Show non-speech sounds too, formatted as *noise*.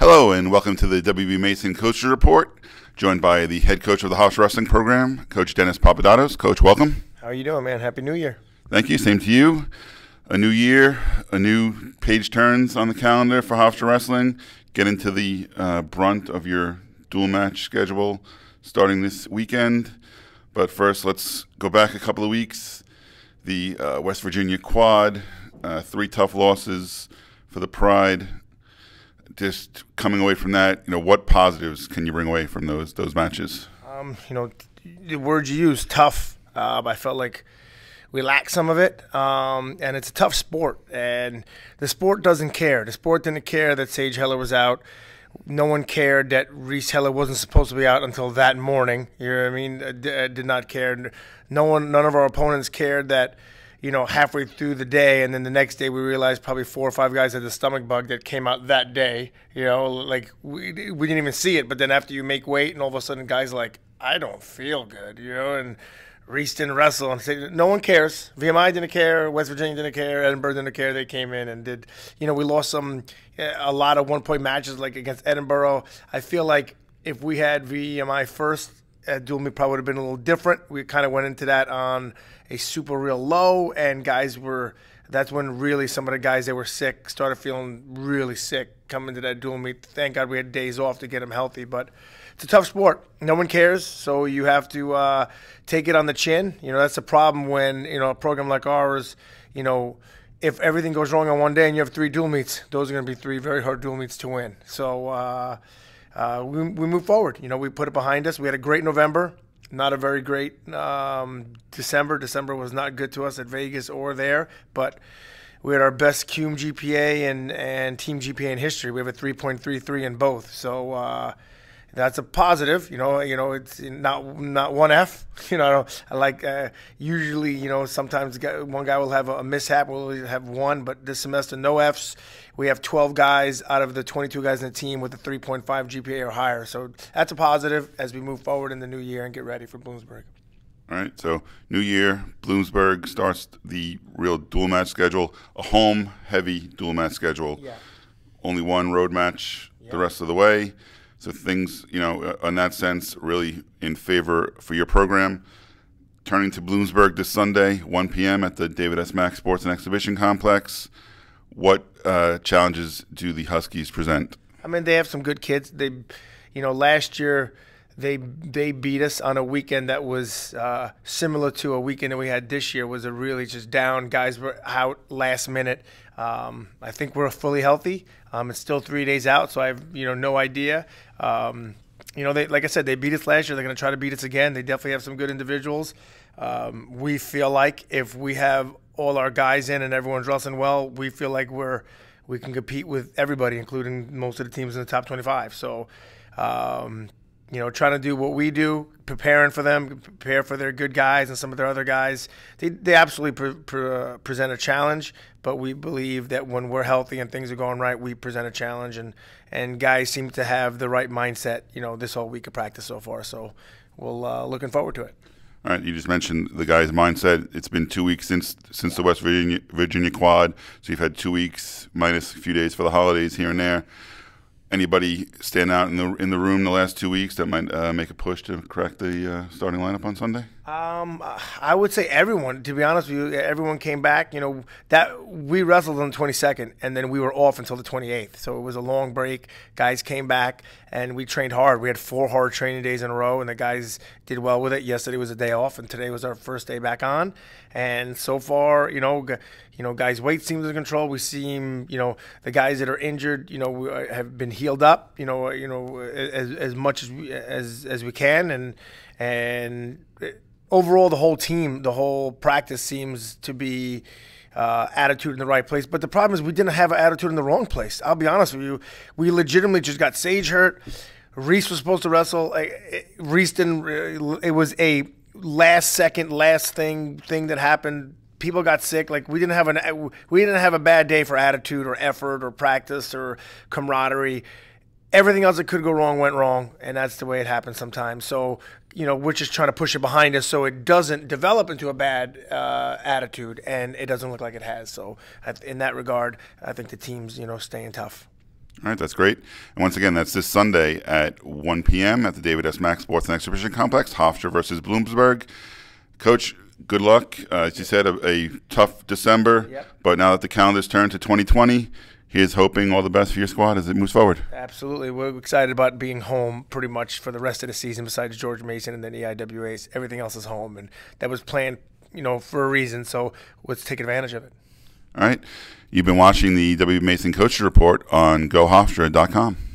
Hello, and welcome to the WB Mason Coaches Report, joined by the head coach of the House Wrestling Program, Coach Dennis Papadatos. Coach, welcome. How are you doing, man? Happy New Year. Thank you. Same to you. A new year, a new page turns on the calendar for Hofstra Wrestling. Get into the uh, brunt of your dual match schedule starting this weekend. But first, let's go back a couple of weeks. The uh, West Virginia quad, uh, three tough losses for the Pride. Just coming away from that, you know, what positives can you bring away from those those matches? Um, you know, the word you use, tough. Uh, I felt like we lack some of it, um, and it's a tough sport. And the sport doesn't care. The sport didn't care that Sage Heller was out. No one cared that Reese Heller wasn't supposed to be out until that morning. You know what I mean? Uh, uh, did not care. No one, none of our opponents cared that you know, halfway through the day, and then the next day we realized probably four or five guys had the stomach bug that came out that day. You know, like we, we didn't even see it, but then after you make weight, and all of a sudden guys like I don't feel good, you know, and Reese didn't wrestle, and say, no one cares. VMI didn't care, West Virginia didn't care, Edinburgh didn't care. They came in and did. You know, we lost some eh, a lot of one point matches like against Edinburgh. I feel like if we had VMI first at Dual meet probably would have been a little different. We kind of went into that on a super real low, and guys were. That's when really some of the guys that were sick started feeling really sick coming to that dual meet. Thank God we had days off to get them healthy, but it's a tough sport. No one cares, so you have to uh, take it on the chin. You know that's the problem when you know a program like ours. You know, if everything goes wrong on one day and you have three dual meets, those are going to be three very hard dual meets to win. So. Uh, uh, we, we moved forward. You know, we put it behind us. We had a great November, not a very great um, December. December was not good to us at Vegas or there, but we had our best QM GPA and, and team GPA in history. We have a 3.33 in both. So, uh, that's a positive. You know, you know, it's not not one F. *laughs* You know, I like uh, usually, you know, sometimes one guy will have a, mishap, we'll have one, but this semester no Fs. We have 12 guys out of the 22 guys in the team with a 3.5 GPA or higher. So that's a positive as we move forward in the new year and get ready for Bloomsburg. All right, so new year, Bloomsburg starts the real dual match schedule, a home heavy dual match schedule. Yeah. Only one road match yeah. the rest of the way. So things, you know, in uh, that sense, really in favor for your program. Turning to Bloomsburg this Sunday, 1 p.m. at the David S. Mack Sports and Exhibition Complex. What uh, challenges do the Huskies present? I mean, they have some good kids. They, you know, last year – they they beat us on a weekend that was uh, similar to a weekend that we had this year. Was a really just down. Guys were out last minute. Um, I think we're fully healthy. Um, it's still three days out, so I have you know no idea. Um, you know, they like I said, they beat us last year. They're going to try to beat us again. They definitely have some good individuals. Um, we feel like if we have all our guys in and everyone's wrestling well, we feel like we're we can compete with everybody, including most of the teams in the top 25. So um, you know, trying to do what we do, preparing for them, prepare for their good guys and some of their other guys. They, they absolutely pre pre uh, present a challenge, but we believe that when we're healthy and things are going right, we present a challenge, and and guys seem to have the right mindset. You know, this whole week of practice so far, so we'll uh, looking forward to it. All right, you just mentioned the guys' mindset. It's been two weeks since since the West Virginia Virginia quad, so you've had two weeks minus a few days for the holidays here and there. Anybody stand out in the in the room the last two weeks that might uh, make a push to crack the uh, starting lineup on Sunday? Um, I would say everyone. To be honest with you, everyone came back. You know that we wrestled on the 22nd, and then we were off until the 28th. So it was a long break. Guys came back, and we trained hard. We had four hard training days in a row, and the guys did well with it. Yesterday was a day off, and today was our first day back on. And so far, you know, you know, guys' weight seems under control. We seem, you know, the guys that are injured, you know, uh, have been healed up. You know, uh, you know, uh, as as much as we, as as we can, and and overall, the whole team, the whole practice seems to be uh, attitude in the right place. But the problem is we didn't have an attitude in the wrong place. I'll be honest with you. We legitimately just got Sage hurt. Reese was supposed to wrestle. Reese didn't. It was a last second, last thing thing that happened. People got sick. Like we didn't have an we didn't have a bad day for attitude or effort or practice or camaraderie everything else that could go wrong went wrong, and that's the way it happens sometimes. So, you know, we're just trying to push it behind us so it doesn't develop into a bad uh, attitude, and it doesn't look like it has. So, in that regard, I think the team's you know staying tough. All right, that's great. And once again, that's this Sunday at 1 p.m. at the David S. Max Sports and Exhibition Complex, Hofstra versus Bloomsburg. Coach, good luck. Uh, as you said, a, a tough December, yep. but now that the calendar's turned to 2020, here's hoping all the best for your squad as it moves forward. Absolutely. We're excited about being home pretty much for the rest of the season, besides George Mason and then EIWAs. Everything else is home, and that was planned, you know, for a reason. So let's take advantage of it. All right. You've been watching the W. Mason Coach Report on GoHofstra.com.